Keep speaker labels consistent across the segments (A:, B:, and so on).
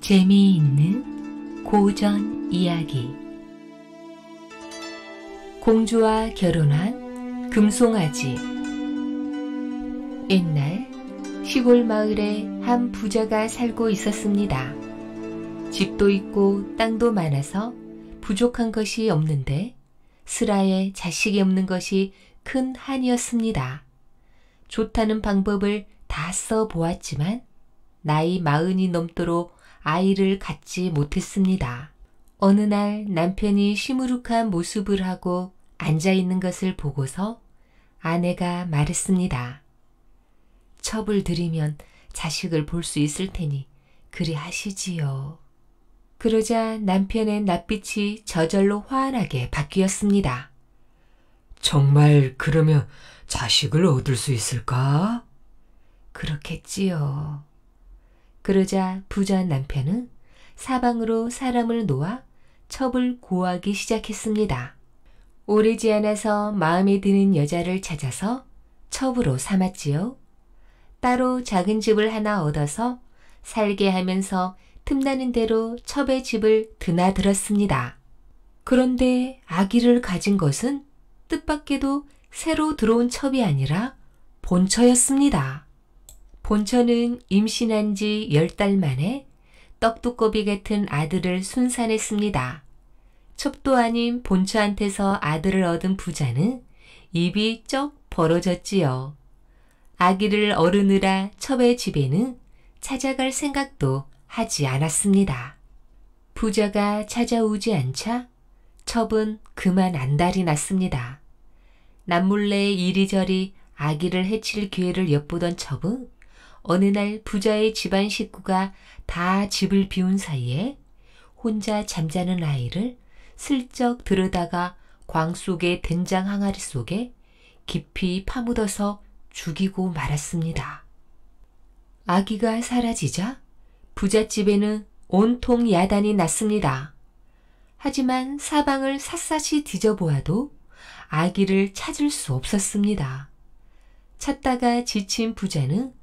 A: 재미있는 고전 이야기 공주와 결혼한 금송아지 옛날 시골 마을에 한 부자가 살고 있었습니다. 집도 있고 땅도 많아서 부족한 것이 없는데 슬아에 자식이 없는 것이 큰 한이었습니다. 좋다는 방법을 다 써보았지만 나이 마흔이 넘도록 아이를 갖지 못했습니다. 어느 날 남편이 시무룩한 모습을 하고 앉아 있는 것을 보고서 아내가 말했습니다. 첩을 들이면 자식을 볼 수 있을 테니 그리 하시지요. 그러자 남편의 낯빛이 저절로 환하게 바뀌었습니다. 정말 그러면 자식을 얻을 수 있을까? 그렇겠지요. 그러자 부자 남편은 사방으로 사람을 놓아 첩을 구하기 시작했습니다. 오래지 않아서 마음에 드는 여자를 찾아서 첩으로 삼았지요. 따로 작은 집을 하나 얻어서 살게 하면서 틈나는 대로 첩의 집을 드나들었습니다. 그런데 아기를 가진 것은 뜻밖에도 새로 들어온 첩이 아니라 본처였습니다. 본처는 임신한 지 열 달 만에 떡두꺼비 같은 아들을 순산했습니다. 첩도 아닌 본처한테서 아들을 얻은 부자는 입이 쩍 벌어졌지요. 아기를 어르느라 첩의 집에는 찾아갈 생각도 하지 않았습니다. 부자가 찾아오지 않자 첩은 그만 안달이 났습니다. 남몰래 이리저리 아기를 해칠 기회를 엿보던 첩은 어느 날 부자의 집안 식구가 다 집을 비운 사이에 혼자 잠자는 아이를 슬쩍 들여다가 광 속의 된장 항아리 속에 깊이 파묻어서 죽이고 말았습니다. 아기가 사라지자 부잣집에는 온통 야단이 났습니다. 하지만 사방을 샅샅이 뒤져보아도 아기를 찾을 수 없었습니다. 찾다가 지친 부자는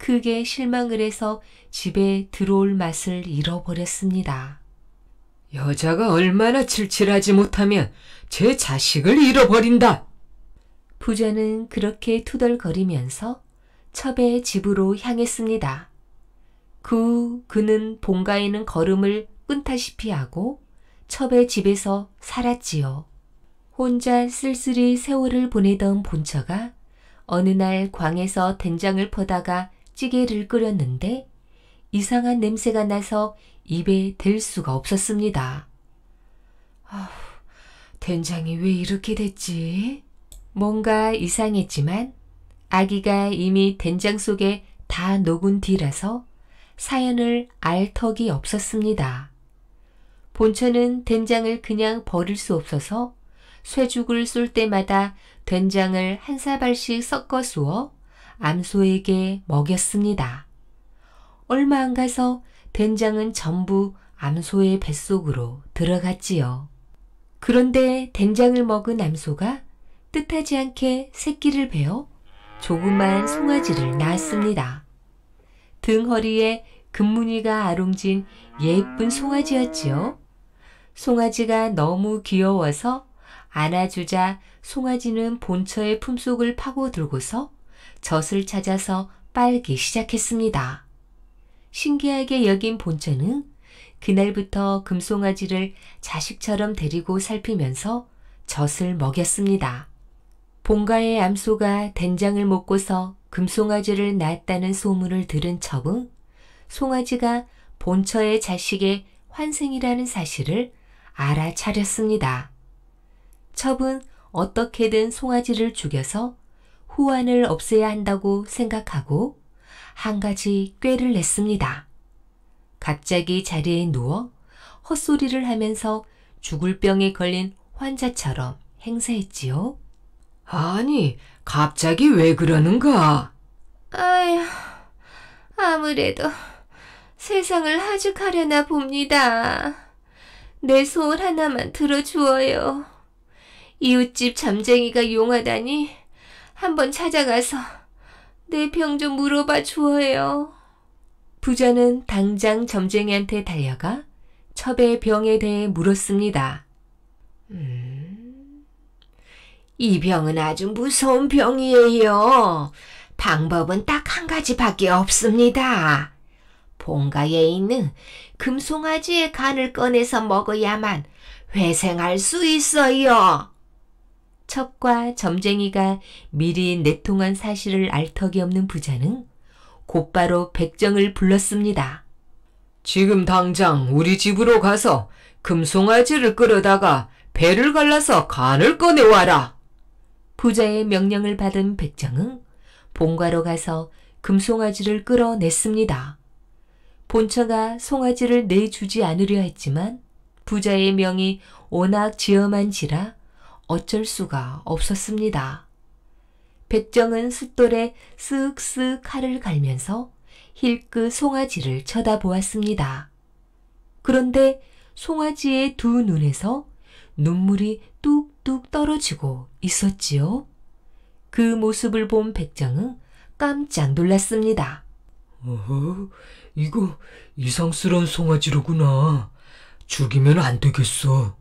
A: 크게 실망을 해서 집에 들어올 맛을 잃어버렸습니다. 여자가 얼마나 칠칠하지 못하면 제 자식을 잃어버린다. 부자는 그렇게 투덜거리면서 첩의 집으로 향했습니다. 그 후, 그는 본가에는 걸음을 끊다시피 하고 첩의 집에서 살았지요. 혼자 쓸쓸히 세월을 보내던 본처가 어느 날 광에서 된장을 퍼다가 찌개를 끓였는데 이상한 냄새가 나서 입에 댈 수가 없었습니다. 아우, 된장이 왜 이렇게 됐지? 뭔가 이상했지만 아기가 이미 된장 속에 다 녹은 뒤라서 사연을 알 턱이 없었습니다. 본처는 된장을 그냥 버릴 수 없어서 쇠죽을 쏠 때마다 된장을 한 사발씩 섞어 쑤어 암소에게 먹였습니다. 얼마 안 가서 된장은 전부 암소의 뱃속으로 들어갔지요. 그런데 된장을 먹은 암소가 뜻하지 않게 새끼를 베어 조그만 송아지를 낳았습니다. 등허리에 금무늬가 아롱진 예쁜 송아지였지요. 송아지가 너무 귀여워서 안아주자 송아지는 본처의 품속을 파고들고서 젖을 찾아서 빨기 시작했습니다. 신기하게 여긴 본체는 그날부터 금송아지를 자식처럼 데리고 살피면서 젖을 먹였습니다. 본가의 암소가 된장을 먹고서 금송아지를 낳았다는 소문을 들은 첩은 송아지가 본처의 자식의 환생이라는 사실을 알아차렸습니다. 첩은 어떻게든 송아지를 죽여서 후환을 없애야 한다고 생각하고 한 가지 꾀를 냈습니다. 갑자기 자리에 누워 헛소리를 하면서 죽을 병에 걸린 환자처럼 행세했지요. 아니, 갑자기 왜 그러는가? 아휴, 아무래도 세상을 하죽하려나 봅니다. 내 소원 하나만 들어주어요. 이웃집 잠쟁이가 용하다니 한번 찾아가서 내 병 좀 물어봐 주어요. 부자는 당장 점쟁이한테 달려가 첩의 병에 대해 물었습니다. 음, 이 병은 아주 무서운 병이에요. 방법은 딱 한 가지밖에 없습니다. 본가에 있는 금송아지의 간을 꺼내서 먹어야만 회생할 수 있어요. 첩과 점쟁이가 미리 내통한 사실을 알 턱이 없는 부자는 곧바로 백정을 불렀습니다. 지금 당장 우리 집으로 가서 금송아지를 끌어다가 배를 갈라서 간을 꺼내와라. 부자의 명령을 받은 백정은 본가로 가서 금송아지를 끌어냈습니다. 본처가 송아지를 내주지 않으려 했지만 부자의 명이 워낙 지엄한지라 어쩔 수가 없었습니다. 백정은 숫돌에 쓱쓱 칼을 갈면서 힐끗 송아지를 쳐다보았습니다. 그런데 송아지의 두 눈에서 눈물이 뚝뚝 떨어지고 있었지요. 그 모습을 본 백정은 깜짝 놀랐습니다. 어, 허 이거 이상스러운 송아지로구나. 죽이면 안 되겠어.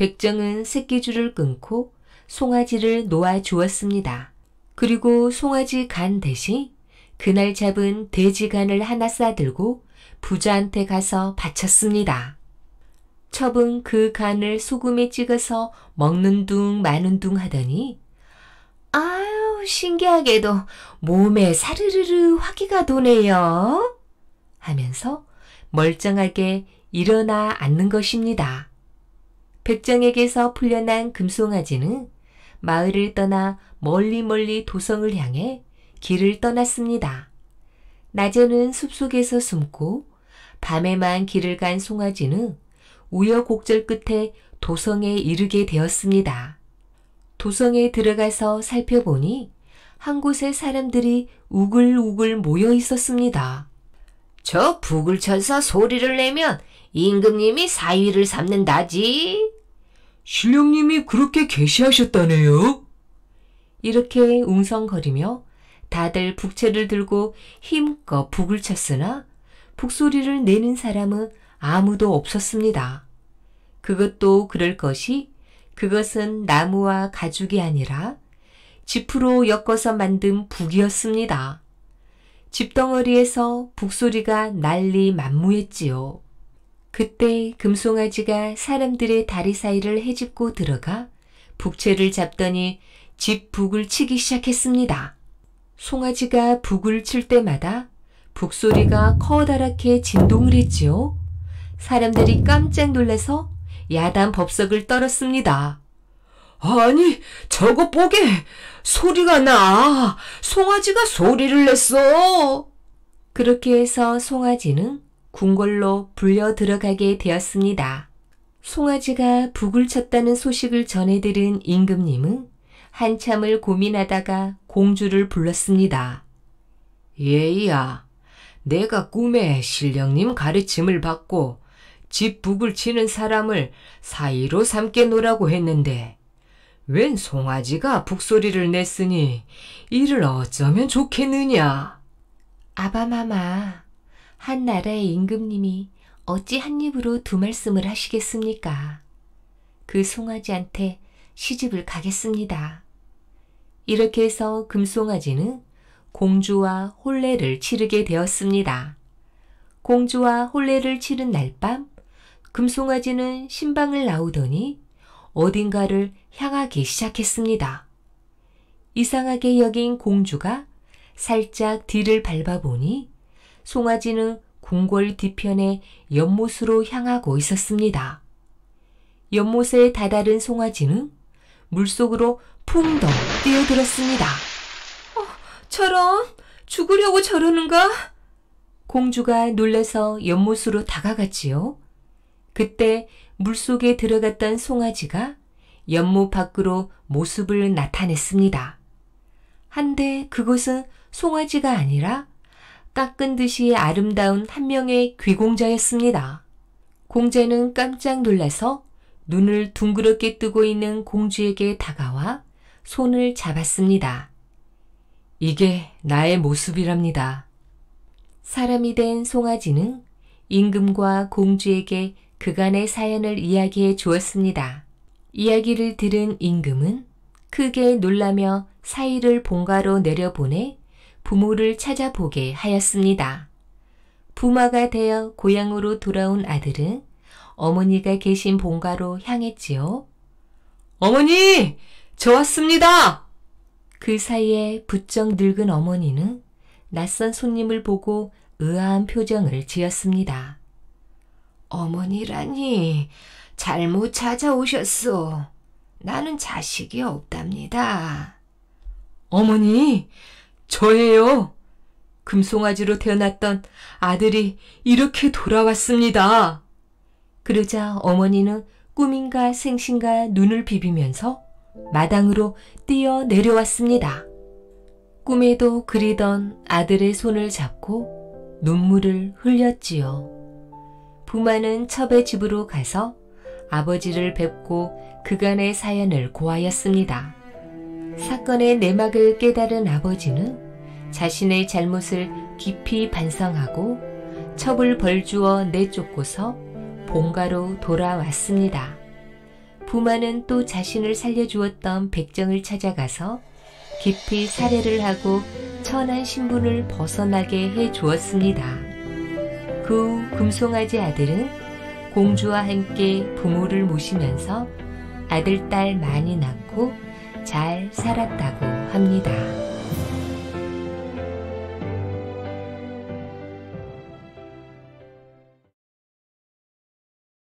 A: 백정은 새끼줄을 끊고 송아지를 놓아 주었습니다. 그리고 송아지 간 대신 그날 잡은 돼지 간을 하나 싸들고 부자한테 가서 바쳤습니다. 첩은 그 간을 소금에 찍어서 먹는 둥 마는 둥 하더니 아유 신기하게도 몸에 사르르르 화기가 도네요 하면서 멀쩡하게 일어나 앉는 것입니다. 백정에게서 풀려난 금송아지는 마을을 떠나 멀리 멀리 도성을 향해 길을 떠났습니다. 낮에는 숲속에서 숨고 밤에만 길을 간 송아지는 우여곡절 끝에 도성에 이르게 되었습니다. 도성에 들어가서 살펴보니 한 곳에 사람들이 우글우글 모여 있었습니다. 저 북을 쳐서 소리를 내면 임금님이 사위를 삼는다지. 신령님이 그렇게 계시하셨다네요? 이렇게 웅성거리며 다들 북채를 들고 힘껏 북을 쳤으나 북소리를 내는 사람은 아무도 없었습니다. 그것도 그럴 것이 그것은 나무와 가죽이 아니라 지프로 엮어서 만든 북이었습니다. 집덩어리에서 북소리가 난리 만무했지요. 그때 금송아지가 사람들의 다리 사이를 헤집고 들어가 북채를 잡더니 집 북을 치기 시작했습니다. 송아지가 북을 칠 때마다 북소리가 커다랗게 진동을 했지요. 사람들이 깜짝 놀라서 야단 법석을 떨었습니다. 아니, 저거 보게! 소리가 나! 송아지가 소리를 냈어! 그렇게 해서 송아지는 궁궐로 불려 들어가게 되었습니다. 송아지가 북을 쳤다는 소식을 전해 들은 임금님은 한참을 고민하다가 공주를 불렀습니다. 예이야, 내가 꿈에 신령님 가르침을 받고 집 북을 치는 사람을 사이로 삼게노라고 했는데 웬 송아지가 북소리를 냈으니 이를 어쩌면 좋겠느냐. 아바마마, 한 나라의 임금님이 어찌 한 입으로 두 말씀을 하시겠습니까? 그 송아지한테 시집을 가겠습니다. 이렇게 해서 금송아지는 공주와 혼례를 치르게 되었습니다. 공주와 혼례를 치른 날밤 금송아지는 신방을 나오더니 어딘가를 향하기 시작했습니다. 이상하게 여긴 공주가 살짝 뒤를 밟아보니 송아지는 궁궐 뒤편의 연못으로 향하고 있었습니다. 연못에 다다른 송아지는 물속으로 풍덩 뛰어들었습니다. 어, 저런! 죽으려고 저러는가? 공주가 놀라서 연못으로 다가갔지요. 그때 물속에 들어갔던 송아지가 연못 밖으로 모습을 나타냈습니다. 한데 그것은 송아지가 아니라 깎은 듯이 아름다운 한 명의 귀공자였습니다. 공자는 깜짝 놀라서 눈을 둥그렇게 뜨고 있는 공주에게 다가와 손을 잡았습니다. 이게 나의 모습이랍니다. 사람이 된 송아지는 임금과 공주에게 그간의 사연을 이야기해 주었습니다. 이야기를 들은 임금은 크게 놀라며 사이를 본가로 내려보내 부모를 찾아보게 하였습니다. 부마가 되어 고향으로 돌아온 아들은 어머니가 계신 본가로 향했지요. 어머니! 저 왔습니다! 그 사이에 부쩍 늙은 어머니는 낯선 손님을 보고 의아한 표정을 지었습니다. 어머니라니, 잘못 찾아오셨소. 나는 자식이 없답니다. 어머니, 저예요. 금송아지로 태어났던 아들이 이렇게 돌아왔습니다. 그러자 어머니는 꿈인가 생신가 눈을 비비면서 마당으로 뛰어 내려왔습니다. 꿈에도 그리던 아들의 손을 잡고 눈물을 흘렸지요. 부마는 첩의 집으로 가서 아버지를 뵙고 그간의 사연을 고하였습니다. 사건의 내막을 깨달은 아버지는 자신의 잘못을 깊이 반성하고 첩을 벌주어 내쫓고서 본가로 돌아왔습니다. 부마는 또 자신을 살려주었던 백정을 찾아가서 깊이 살해를 하고 천한 신분을 벗어나게 해 주었습니다. 그 후 금송아지 아들은 공주와 함께 부모를 모시면서 아들딸 많이 낳고 잘 살았다고 합니다.